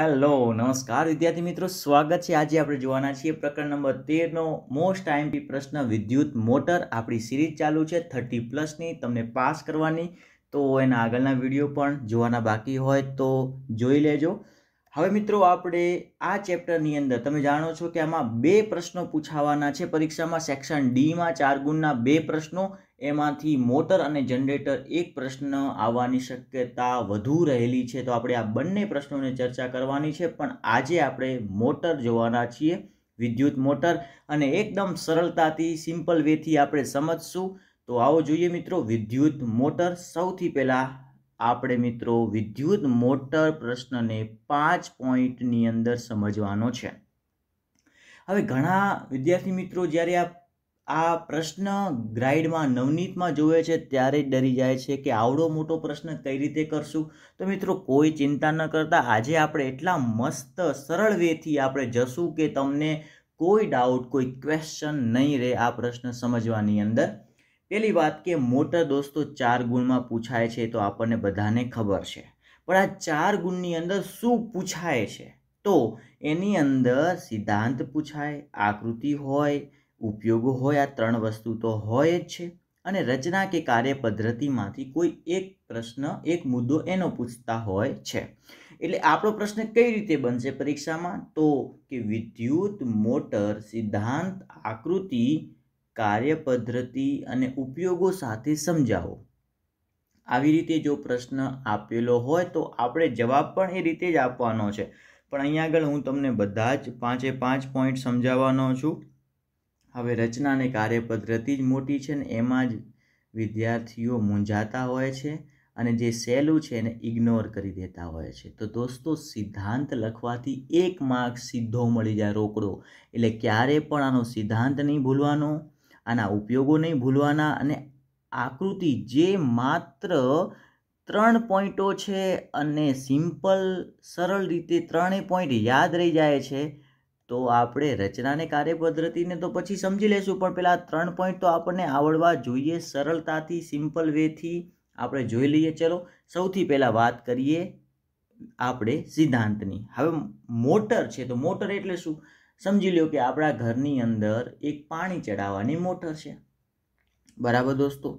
hello નમસ્કાર વિદ્યાર્થી મિત્રો સ્વાગત છે આજે આપણે જોવાના છીએ પ્રકરણ નંબર તેરનો મોસ્ટ આઈએમપી પ્રશ્ન વિદ્યુત મોટર આપણી સિરીઝ ચાલુ છે થર્ટી પ્લસની તમને પાસ કરવાની તો એના આગળના વિડીયો પણ જોવાના બાકી હોય તો જોઈ લેજો હવે મિત્રો આપણે આ ચેપ્ટરની અંદર તમે જાણો છો કે આમાં બે પ્રશ્નો પૂછાવાના છે પરીક્ષામાં સેક્શન ડીમાં ચાર ગુણના બે પ્રશ્નો એમાંથી મોટર અને જનરેટર એક પ્રશ્ન આવવાની શક્યતા વધુ રહેલી છે તો આપણે આ બંને પ્રશ્નોને ચર્ચા કરવાની છે પણ આજે આપણે મોટર જોવાના છીએ વિદ્યુત મોટર અને એકદમ સરળતાથી સિમ્પલ વેથી આપણે સમજશું તો આવો જોઈએ મિત્રો વિદ્યુત મોટર સૌથી પહેલાં આપણે મિત્રો વિદ્યુત મોટર પ્રશ્નને પાંચ પોઈન્ટની અંદર સમજવાનો છે હવે ઘણા વિદ્યાર્થી મિત્રો જ્યારે આ આ પ્રશ્ન ગ્રાઇડમાં નવનીતમાં જુએ છે ત્યારે જ ડરી જાય છે કે આવડો મોટો પ્રશ્ન કઈ રીતે કરશું તો મિત્રો કોઈ ચિંતા ન કરતા આજે આપણે એટલા મસ્ત સરળ વેથી આપણે જશું કે તમને કોઈ ડાઉટ કોઈ ક્વેશ્ચન નહીં રહે આ પ્રશ્ન સમજવાની અંદર પહેલી વાત કે મોટર દોસ્તો ચાર ગુણમાં પૂછાય છે તો આપણને બધાને ખબર છે પણ આ ચાર ગુણની અંદર શું પૂછાય છે તો એની અંદર સિદ્ધાંત પૂછાય આકૃતિ હોય ઉપયોગો હોય આ ત્રણ વસ્તુ તો હોય જ છે અને રચના કે કાર્ય પદ્ધતિમાંથી કોઈ એક પ્રશ્ન એક મુદ્દો એનો પૂછતા હોય છે એટલે આપણો પ્રશ્ન કઈ રીતે બનશે પરીક્ષામાં તો કે વિદ્યુત મોટર સિદ્ધાંત આકૃતિ કાર્ય પદ્ધતિ અને ઉપયોગો સાથે સમજાવો આવી રીતે જો પ્રશ્ન આપેલો હોય તો આપણે જવાબ પણ એ રીતે જ આપવાનો છે પણ અહીંયા આગળ હું તમને બધા જ પાંચે પાંચ પોઈન્ટ સમજાવવાનો છું હવે રચના અને કાર્યપદ્ધતિ જ મોટી છે ને એમાં જ વિદ્યાર્થીઓ મૂંઝાતા હોય છે અને જે સહેલું છે એને ઇગ્નોર કરી દેતા હોય છે તો દોસ્તો સિદ્ધાંત લખવાથી એક માર્ક સીધો મળી જાય રોકડો એટલે ક્યારે પણ આનો સિદ્ધાંત નહીં ભૂલવાનો આના ઉપયોગો નહીં ભૂલવાના અને આકૃતિ જે માત્ર ત્રણ પોઈન્ટો છે અને સિમ્પલ સરળ રીતે ત્રણેય પોઈન્ટ યાદ રહી જાય છે તો આપણે રચનાને કાર્યપદ્ધતિને તો પછી સમજી લેશું પણ પહેલાં ત્રણ પોઈન્ટ તો આપણને આવડવા જોઈએ સરળતાથી સિમ્પલ વેથી આપણે જોઈ લઈએ ચલો સૌથી પહેલાં વાત કરીએ આપણે સિદ્ધાંતની હવે મોટર છે તો મોટર એટલે શું સમજી લો કે આપણા ઘરની અંદર એક પાણી ચડાવવાની મોટર છે બરાબર દોસ્તો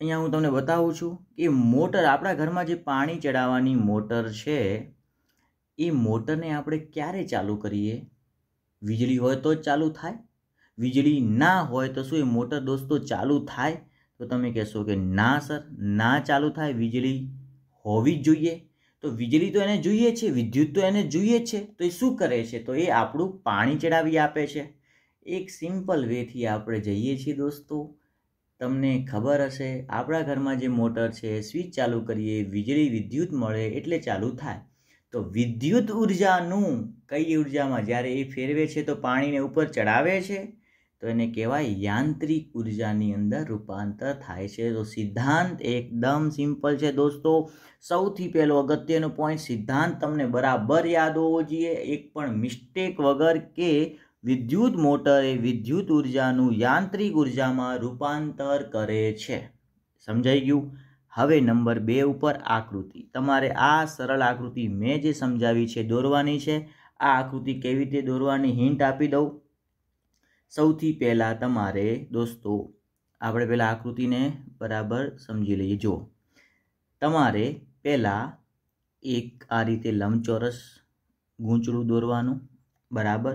અહીંયા હું તમને બતાવું છું એ મોટર આપણા ઘરમાં જે પાણી ચડાવવાની મોટર છે એ મોટરને આપણે ક્યારે ચાલુ કરીએ વીજળી હોય તો જ ચાલુ થાય વીજળી ના હોય તો શું એ મોટર દોસ્તો ચાલુ થાય તો તમે કહેશો કે ના સર ના ચાલુ થાય વીજળી હોવી જ જોઈએ તો વીજળી તો એને જોઈએ છે વિદ્યુત તો એને જોઈએ છે તો એ શું કરે છે તો એ આપણું પાણી ચડાવી આપે છે એક સિમ્પલ વેથી આપણે જઈએ છીએ દોસ્તો તમને ખબર હશે આપણા ઘરમાં જે મોટર છે સ્વિચ ચાલુ કરીએ વીજળી વિદ્યુત મળે એટલે ચાલુ થાય તો વિદ્યુત ઉર્જાનું કઈ ઉર્જામાં જ્યારે એ ફેરવે છે તો પાણીને ઉપર ચડાવે છે તો એને કહેવાય યાંત્રિક ઉર્જાની અંદર રૂપાંતર થાય છે તો સિદ્ધાંત એકદમ સિમ્પલ છે દોસ્તો સૌથી પહેલો અગત્યનો પોઈન્ટ સિદ્ધાંત તમને બરાબર યાદ હોવો જોઈએ એક પણ મિસ્ટેક વગર કે વિદ્યુત મોટરે વિદ્યુત ઉર્જાનું યાંત્રિક ઉર્જામાં રૂપાંતર કરે છે સમજાઈ ગયું હવે નંબર બે ઉપર આકૃતિ તમારે આ સરળ આકૃતિ મેં જે સમજાવી છે દોરવાની છે આ આકૃતિ કેવી રીતે દોરવાની હિંટ આપી દઉં સૌથી પહેલાં તમારે દોસ્તો આપણે પહેલાં આકૃતિને બરાબર સમજી લઈએ જુઓ તમારે પહેલાં એક આ રીતે લંબચોરસ ગૂંચળું દોરવાનું બરાબર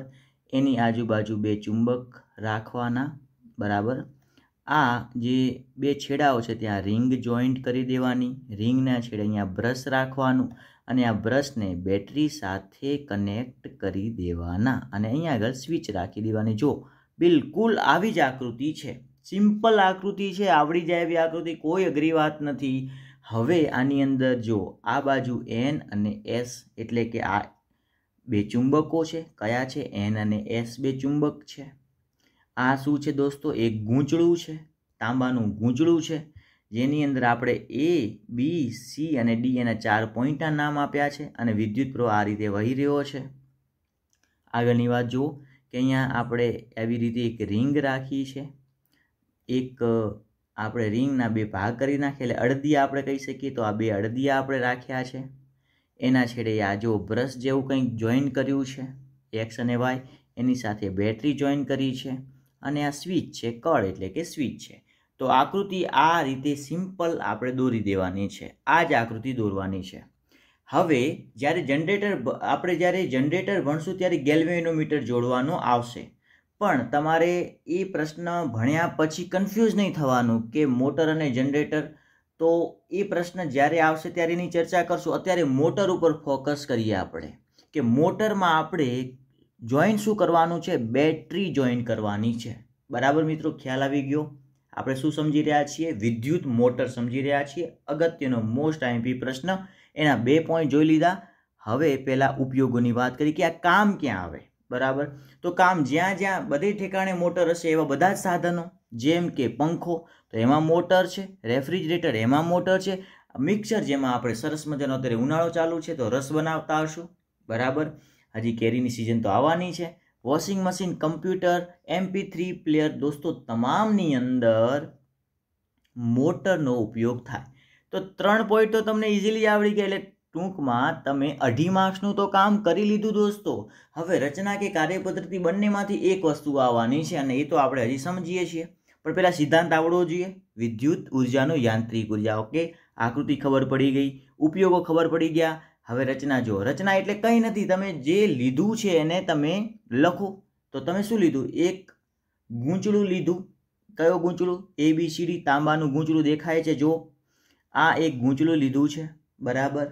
એની આજુબાજુ બે ચુંબક રાખવાના બરાબર આ જે બે છેડાઓ છે ત્યાં રિંગ જોઈન્ટ કરી દેવાની રિંગના છેડે અહીંયા બ્રશ રાખવાનું અને આ બ્રશને બેટરી સાથે કનેક્ટ કરી દેવાના અને અહીંયા આગળ સ્વિચ રાખી દેવાની જો બિલકુલ આવી જ આકૃતિ છે સિમ્પલ આકૃતિ છે આવડી જાય એવી આકૃતિ કોઈ અઘરી વાત નથી હવે આની અંદર જો આ બાજુ એન અને એસ એટલે કે આ બે ચુંબકો છે કયા છે એન અને એસ બે ચુંબક છે આ શું છે દોસ્તો એક ગૂંચળું છે તાંબાનું ગૂંચળું છે જેની અંદર આપણે એ બી સી અને ડી એના ચાર પોઈન્ટના નામ આપ્યા છે અને વિદ્યુત પ્રવાહ આ રીતે વહી રહ્યો છે આગળની વાત જુઓ કે અહીંયા આપણે આવી રીતે એક રિંગ રાખી છે એક આપણે રિંગના બે ભાગ કરી નાખ્યા એટલે અડધી આપણે કહી શકીએ તો આ બે અડધિયા આપણે રાખ્યા છે એના છેડે આ જો બ્રશ જેવું કંઈક જોઈન કર્યું છે એક્સ અને વાય એની સાથે બેટરી જોઈન કરી છે અને આ સ્વિચ છે કળ એટલે કે સ્વિચ છે તો આકૃતિ આ રીતે સિમ્પલ આપણે દોરી દેવાની છે આ જ આકૃતિ દોરવાની છે હવે જ્યારે જનરેટર આપણે જ્યારે જનરેટર ભણશું ત્યારે ગેલ્વેનોમીટર જોડવાનું આવશે પણ તમારે એ પ્રશ્ન ભણ્યા પછી કન્ફ્યુઝ નહીં થવાનું કે મોટર અને જનરેટર તો એ પ્રશ્ન જ્યારે આવશે ત્યારે એની ચર્ચા કરશું અત્યારે મોટર ઉપર ફોકસ કરીએ આપણે કે મોટરમાં આપણે જોઈન શું કરવાનું છે બેટરી જોઈન કરવાની છે બરાબર મિત્રો ખ્યાલ આવી ગયો આપણે શું સમજી રહ્યા છીએ વિદ્યુત મોટર સમજી રહ્યા છીએ અગત્યનો મોસ્ટ આઈમ્પી પ્રશ્ન એના બે પોઈન્ટ જોઈ લીધા હવે પહેલાં ઉપયોગોની વાત કરી કે આ કામ ક્યાં આવે બરાબર તો કામ જ્યાં જ્યાં બધે ઠેકાણે મોટર હશે એવા બધા જ સાધનો જેમ કે પંખો તો એમાં મોટર છે રેફ્રિજરેટર એમાં મોટર છે મિક્સર જેમાં આપણે સરસ મજાનો અત્યારે ઉનાળો ચાલુ છે તો રસ બનાવતા હશું બરાબર હજી કેરીની સિઝન તો આવવાની છે washing machine computer MP three player દોસ્તો તમામની અંદર મોટરનો ઉપયોગ થાય તો ત્રણ પોઈન્ટ તો તમને ઇઝીલી આવડી ગયા એટલે ટૂંકમાં તમે અઢી માર્ક્સનું તો કામ કરી લીધું દોસ્તો હવે રચના કે કાર્યપદ્ધતિ બંનેમાંથી એક વસ્તુ આવવાની છે અને એ તો આપણે હજી સમજીએ છીએ પણ પહેલાં સિદ્ધાંત આવડવો જોઈએ વિદ્યુત ઉર્જાનો યાંત્રિક ઉર્જા ઓકે આકૃતિ ખબર પડી ગઈ ઉપયોગો ખબર પડી ગયા હવે રચના જુઓ રચના એટલે કંઈ નથી તમે જે લીધું છે એને તમે લખો તો તમે શું લીધું એક ગૂંચળું લીધું કયો ગૂંચળું એ બી સી ડી તાંબાનું ગૂંચળું દેખાય છે જો આ એક ગૂંચળું લીધું છે બરાબર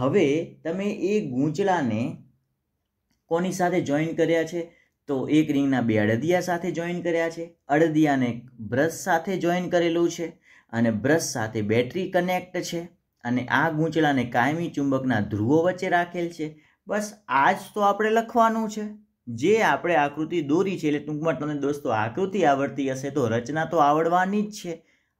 હવે તમે એ ગૂંચળાને કોની સાથે જોઈન કર્યા છે તો એક રિંગના બે અડદિયા સાથે જોઈન કર્યા છે અડદિયાને બ્રશ સાથે જોઈન કરેલું છે અને બ્રશ સાથે બેટરી કનેક્ટ છે અને આ ગૂંચળાને કાયમી ચુંબકના ધ્રુવો વચ્ચે રાખેલ છે બસ આ જ તો આપણે લખવાનું છે જે આપણે આકૃતિ દોરી છે એટલે ટૂંકમાં તમને દોસ્તો આકૃતિ આવડતી હશે તો રચના તો આવડવાની જ છે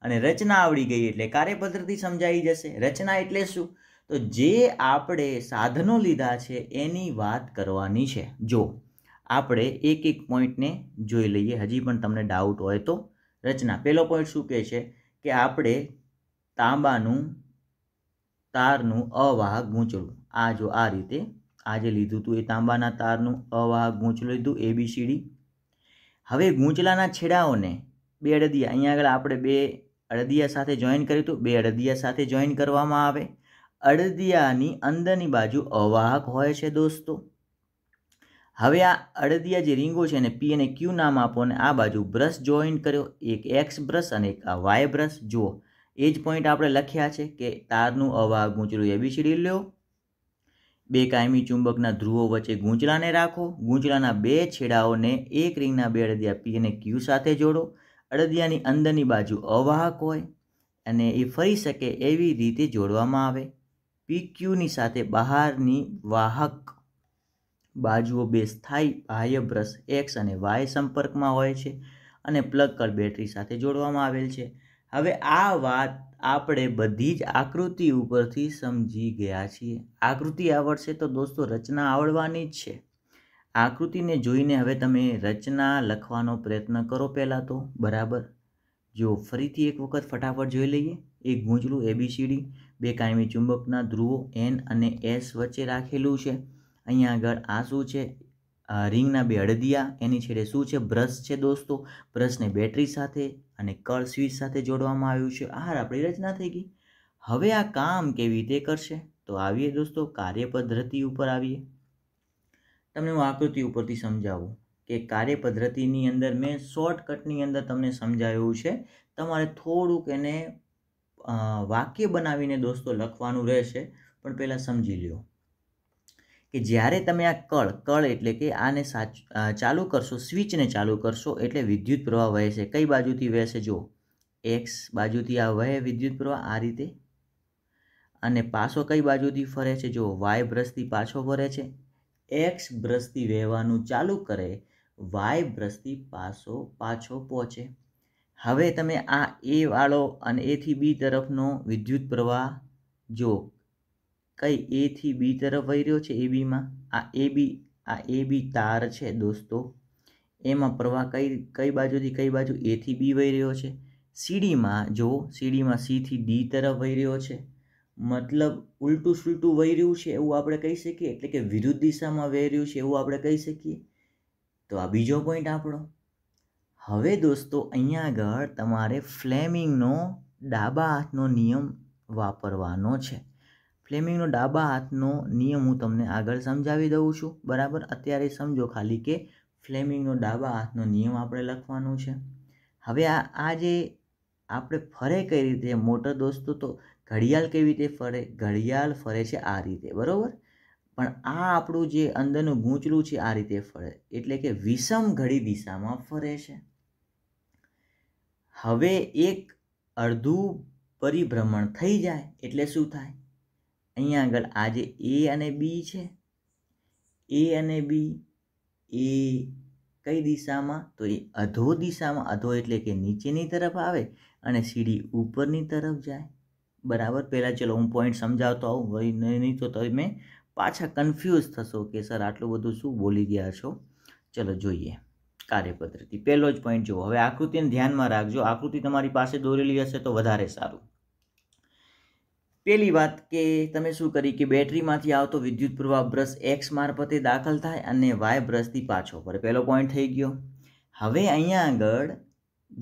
અને રચના આવડી ગઈ એટલે કાર્યપદ્ધતિ સમજાઈ જશે રચના એટલે શું તો જે આપણે સાધનો લીધા છે એની વાત કરવાની છે જો આપણે એક એક પોઈન્ટને જોઈ લઈએ હજી પણ તમને ડાઉટ હોય તો રચના પહેલો પોઈન્ટ શું કહે છે કે આપણે તાંબાનું તારનું અવાહક ગૂંચળું આ જો આ રીતે આજે લીધું હતું એ તાંબાના તારનું અવાહક ગૂંચળું લીધું સીડી હવે ગૂંચલાના છેડાઓને બે અડદિયા અહીંયા આગળ આપણે બે અડદિયા સાથે જોઈન કર્યું હતું બે અડદિયા સાથે જોઈન કરવામાં આવે અડદિયાની અંદરની બાજુ અવાહક હોય છે દોસ્તો હવે આ અડદિયા જે રીંગો છે એને પી અને ક્યુ નામ આપો અને આ બાજુ બ્રશ જોઈન કર્યો એક એક્સ બ્રશ અને એક આ વાય બ્રશ જુઓ એ જ પોઈન્ટ આપણે લખ્યા છે કે તારનું અવા ગૂંચળું એબીસીડી લો બે કાયમી ચુંબકના ધ્રુવો વચ્ચે ગૂંચળાને રાખો ગૂંચળાના બે છેડાઓને એક રિંગના બે અડદિયા પી અને ક્યુ સાથે જોડો અડદિયાની અંદરની બાજુ અવાહક હોય અને એ ફરી શકે એવી રીતે જોડવામાં આવે પી ક્યુની સાથે બહારની વાહક બાજુઓ બે સ્થાયી બાહ્ય બ્રશ એક્સ અને વાય સંપર્કમાં હોય છે અને પ્લગ કર બેટરી સાથે જોડવામાં આવેલ છે હવે આ વાત આપણે બધી જ આકૃતિ ઉપરથી સમજી ગયા છીએ આકૃતિ આવડશે તો દોસ્તો રચના આવડવાની જ છે આકૃતિને જોઈને હવે તમે રચના લખવાનો પ્રયત્ન કરો પહેલાં તો બરાબર જો ફરીથી એક વખત ફટાફટ જોઈ લઈએ એક ગૂંચલું એબીસીડી બે કાયમી ચુંબકના ધ્રુવો એન અને એસ વચ્ચે રાખેલું છે અહીંયા આગળ આ શું છે રિંગના બે અડદિયા એની છેડે શું છે બ્રશ છે દોસ્તો બ્રશને બેટરી સાથે અને કળ સ્વીચ સાથે જોડવામાં આવ્યું છે આહાર આપણી રચના થઈ ગઈ હવે આ કામ કેવી રીતે કરશે તો આવીએ દોસ્તો કાર્યપદ્ધતિ ઉપર આવીએ તમને હું આકૃતિ ઉપરથી સમજાવું કે કાર્યપદ્ધતિની અંદર મેં શોર્ટકટની અંદર તમને સમજાવ્યું છે તમારે થોડુંક એને વાક્ય બનાવીને દોસ્તો લખવાનું રહેશે પણ પહેલાં સમજી લ્યો કે જ્યારે તમે આ કળ કળ એટલે કે આને સાચ ચાલુ કરશો સ્વિચને ચાલુ કરશો એટલે વિદ્યુત પ્રવાહ વહે છે કઈ બાજુથી વહેશે જો એક્સ બાજુથી આ વહે વિદ્યુત પ્રવાહ આ રીતે અને પાછો કઈ બાજુથી ફરે છે જો વાય બ્રશથી પાછો ફરે છે એક્સ બ્રશથી વહેવાનું ચાલુ કરે વાય બ્રશથી પાછો પાછો પહોંચે હવે તમે આ એ વાળો અને એથી બી તરફનો વિદ્યુત પ્રવાહ જો કઈ એ થી બી તરફ વહી રહ્યો છે એ બીમાં આ એ બી આ એ બી તાર છે દોસ્તો એમાં પ્રવાહ કઈ કઈ બાજુથી કઈ બાજુ એથી બી વહી રહ્યો છે સીડીમાં જો સીડીમાં સીથી ડી તરફ વહી રહ્યો છે મતલબ ઉલટું સુલટું વહી રહ્યું છે એવું આપણે કહી શકીએ એટલે કે વિરુદ્ધ દિશામાં વહી રહ્યું છે એવું આપણે કહી શકીએ તો આ બીજો પોઈન્ટ આપણો હવે દોસ્તો અહીંયા આગળ તમારે ફ્લેમિંગનો ડાબા હાથનો નિયમ વાપરવાનો છે ફ્લેમિંગનો ડાબા હાથનો નિયમ હું તમને આગળ સમજાવી દઉં છું બરાબર અત્યારે સમજો ખાલી કે ફ્લેમિંગનો ડાબા હાથનો નિયમ આપણે લખવાનો છે હવે આ આ જે આપણે ફરે કઈ રીતે મોટર દોસ્તો તો ઘડિયાળ કેવી રીતે ફરે ઘડિયાળ ફરે છે આ રીતે બરાબર પણ આ આપણું જે અંદરનું ગૂંચલું છે આ રીતે ફરે એટલે કે વિષમ ઘડી દિશામાં ફરે છે હવે એક અડધું પરિભ્રમણ થઈ જાય એટલે શું થાય અહીંયા આગળ આ જે એ અને બી છે એ અને બી એ કઈ દિશામાં તો એ અધો દિશામાં અધો એટલે કે નીચેની તરફ આવે અને સીડી ઉપરની તરફ જાય બરાબર પહેલાં ચલો હું પોઈન્ટ સમજાવતો આવું વળી નહીં તો તમે પાછા કન્ફ્યુઝ થશો કે સર આટલું બધું શું બોલી ગયા છો ચલો જોઈએ કાર્યપદ્ધતિ પહેલો જ પોઈન્ટ જુઓ હવે આકૃતિને ધ્યાનમાં રાખજો આકૃતિ તમારી પાસે દોરેલી હશે તો વધારે સારું પહેલી વાત કે તમે શું કરી કે બેટરીમાંથી આવતો વિદ્યુત પ્રવાહ બ્રશ એક્સ મારફતે દાખલ થાય અને વાય બ્રશથી પાછો પર પહેલો પોઈન્ટ થઈ ગયો હવે અહીંયા આગળ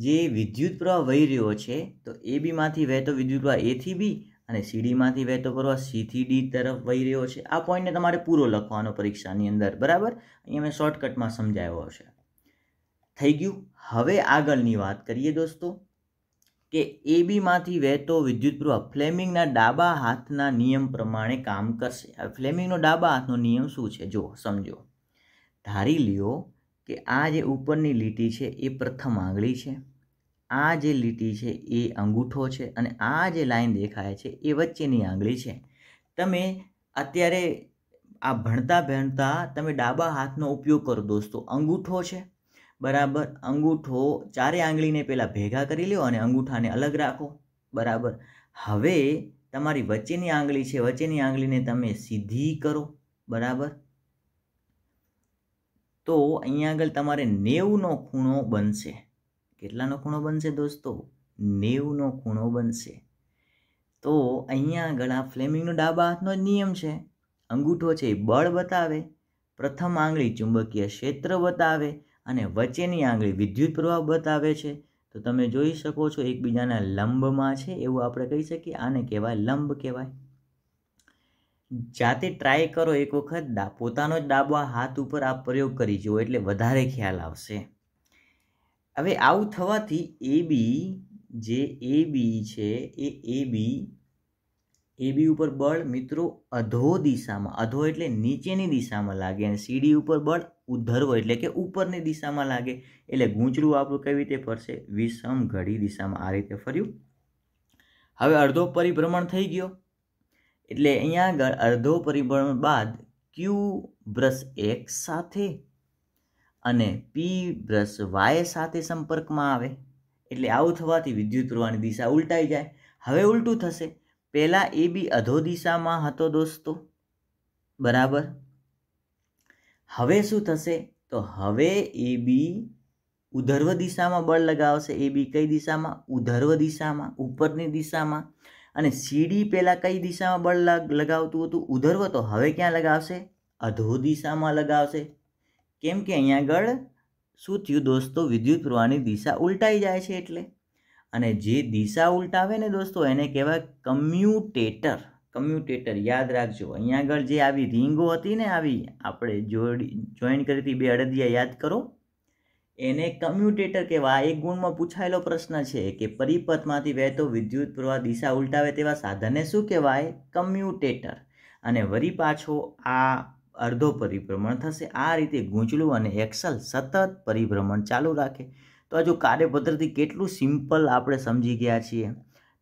જે વિદ્યુત પ્રવાહ વહી રહ્યો છે તો એ બીમાંથી વહેતો વિદ્યુત પ્રવાહ એથી બી અને સીડીમાંથી વહેતો પ્રવાહ સીથી ડી તરફ વહી રહ્યો છે આ પોઈન્ટને તમારે પૂરો લખવાનો પરીક્ષાની અંદર બરાબર અહીંયા મેં શોર્ટકટમાં સમજાવ્યો છે થઈ ગયું હવે આગળની વાત કરીએ દોસ્તો કે એબીમાંથી વહેતો વિદ્યુત પ્રવાહ ફ્લેમિંગના ડાબા હાથના નિયમ પ્રમાણે કામ કરશે હવે ફ્લેમિંગનો ડાબા હાથનો નિયમ શું છે જો સમજો ધારી લ્યો કે આ જે ઉપરની લીટી છે એ પ્રથમ આંગળી છે આ જે લીટી છે એ અંગૂઠો છે અને આ જે લાઈન દેખાય છે એ વચ્ચેની આંગળી છે તમે અત્યારે આ ભણતા ભણતા તમે ડાબા હાથનો ઉપયોગ કરો દોસ્તો અંગૂઠો છે બરાબર અંગૂઠો ચારે આંગળીને પહેલાં ભેગા કરી લો અને અંગૂઠાને અલગ રાખો બરાબર હવે તમારી વચ્ચેની આંગળી છે વચ્ચેની આંગળીને તમે સીધી કરો બરાબર તો અહીંયા આગળ તમારે નેવનો ખૂણો બનશે કેટલાનો ખૂણો બનશે દોસ્તો નેવનો ખૂણો બનશે તો અહીંયા આગળ આ ફ્લેમિંગનો ડાબા હાથનો જ નિયમ છે અંગૂઠો છે એ બળ બતાવે પ્રથમ આંગળી ચુંબકીય ક્ષેત્ર બતાવે અને વચ્ચેની આંગળી વિદ્યુત પ્રવાહ બતાવે છે તો તમે જોઈ શકો છો એકબીજાના લંબમાં છે એવું આપણે કહી શકીએ આને કહેવાય લંબ કહેવાય જાતે ટ્રાય કરો એક વખત પોતાનો જ ડાબા હાથ ઉપર આ પ્રયોગ કરી જુઓ એટલે વધારે ખ્યાલ આવશે હવે આવું થવાથી એ બી જે એ બી છે એ એ બી એ બી ઉપર બળ મિત્રો અધો દિશામાં અધો એટલે નીચેની દિશામાં લાગે અને સીડી ઉપર બળ ઉધર્વ એટલે કે ઉપરની દિશામાં લાગે એટલે ગૂંચરું આપણું કેવી રીતે ફરશે વિષમ ઘડી દિશામાં આ રીતે ફર્યું હવે અડધો પરિભ્રમણ થઈ ગયો એટલે અહીંયા આગળ અડધો પરિભ્રમણ બાદ ક્યુ બ્રશ એક સાથે અને પી બ્રશ વાય સાથે સંપર્કમાં આવે એટલે આવું થવાથી વિદ્યુત પ્રવાહની દિશા ઉલટાઈ જાય હવે ઉલટું થશે પહેલાં એ બી અધો દિશામાં હતો દોસ્તો બરાબર હવે શું થશે તો હવે એ બી ઉધર્વ દિશામાં બળ લગાવશે એ બી કઈ દિશામાં ઉધર્વ દિશામાં ઉપરની દિશામાં અને સીડી પહેલાં કઈ દિશામાં બળ લગાવતું હતું ઉધર્વ તો હવે ક્યાં લગાવશે અધો દિશામાં લગાવશે કેમ કે અહીંયા આગળ શું થયું દોસ્તો વિદ્યુત પ્રવાહની દિશા ઉલટાઈ જાય છે એટલે અને જે દિશા ઉલટાવે ને દોસ્તો એને કહેવાય કમ્યુટેટર કમ્યુટેટર યાદ રાખજો અહીંયા આગળ જે આવી રીંગો હતી ને આવી આપણે જોડી જોઈન કરી હતી બે અડદિયા યાદ કરો એને કમ્યુટેટર કહેવાય એક ગુણમાં પૂછાયેલો પ્રશ્ન છે કે પરિપથમાંથી વહેતો વિદ્યુત પ્રવાહ દિશા ઉલટાવે તેવા સાધનને શું કહેવાય કમ્યુટેટર અને વરી પાછો આ અડધો પરિભ્રમણ થશે આ રીતે ગૂંચળું અને એક્સલ સતત પરિભ્રમણ ચાલુ રાખે તો આ હજુ કાર્યપદ્ધતિ કેટલું સિમ્પલ આપણે સમજી ગયા છીએ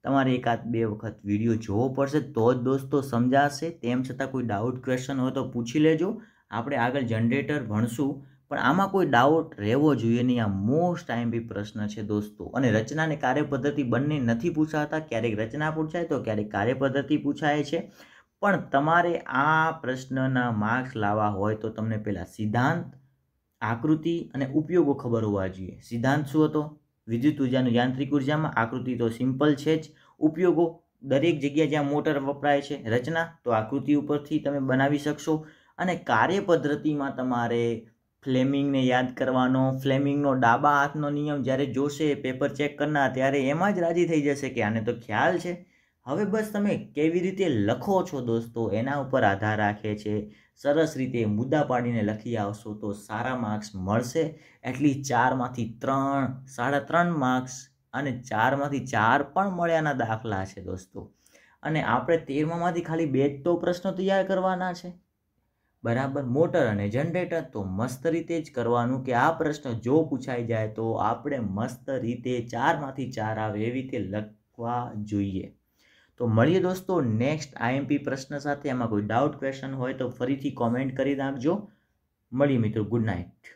તમારે એકાદ બે વખત વિડીયો જોવો પડશે તો જ દોસ્તો સમજાશે તેમ છતાં કોઈ ડાઉટ ક્વેશ્ચન હોય તો પૂછી લેજો આપણે આગળ જનરેટર ભણશું પણ આમાં કોઈ ડાઉટ રહેવો જોઈએ નહીં આ મોસ્ટ ટાઈમ બી પ્રશ્ન છે દોસ્તો અને રચના અને કાર્યપદ્ધતિ બંને નથી પૂછાતા ક્યારેક રચના પૂછાય તો ક્યારેક કાર્યપદ્ધતિ પૂછાય છે પણ તમારે આ પ્રશ્નના માર્ક્સ લાવવા હોય તો તમને પહેલાં સિદ્ધાંત આકૃતિ અને ઉપયોગો ખબર હોવા જોઈએ સિદ્ધાંત શું હતો વિદ્યુત ઉર્જાનું યાંત્રિક ઉર્જામાં આકૃતિ તો સિમ્પલ છે જ ઉપયોગો દરેક જગ્યા જ્યાં મોટર વપરાય છે રચના તો આકૃતિ ઉપરથી તમે બનાવી શકશો અને કાર્ય પદ્ધતિમાં તમારે ફ્લેમિંગને યાદ કરવાનો ફ્લેમિંગનો ડાબા હાથનો નિયમ જ્યારે જોશે પેપર ચેક કરનાર ત્યારે એમાં જ રાજી થઈ જશે કે આને તો ખ્યાલ છે હવે બસ તમે કેવી રીતે લખો છો દોસ્તો એના ઉપર આધાર રાખે છે સરસ રીતે મુદ્દા પાડીને લખી આવશો તો સારા માર્ક્સ મળશે એટલી ચારમાંથી ત્રણ સાડા ત્રણ માર્ક્સ અને ચારમાંથી ચાર પણ મળ્યાના દાખલા છે દોસ્તો અને આપણે તેરમાંથી ખાલી બે જ તો પ્રશ્નો તૈયાર કરવાના છે બરાબર મોટર અને જનરેટર તો મસ્ત રીતે જ કરવાનું કે આ પ્રશ્ન જો પૂછાઈ જાય તો આપણે મસ્ત રીતે ચારમાંથી ચાર આવે એવી રીતે લખવા જોઈએ તો મળીએ દોસ્તો નેક્સ્ટ આઈએમપી પ્રશ્ન સાથે એમાં કોઈ ડાઉટ ક્વેશ્ચન હોય તો ફરીથી કોમેન્ટ કરી નાખજો મળીએ મિત્રો ગુડ નાઇટ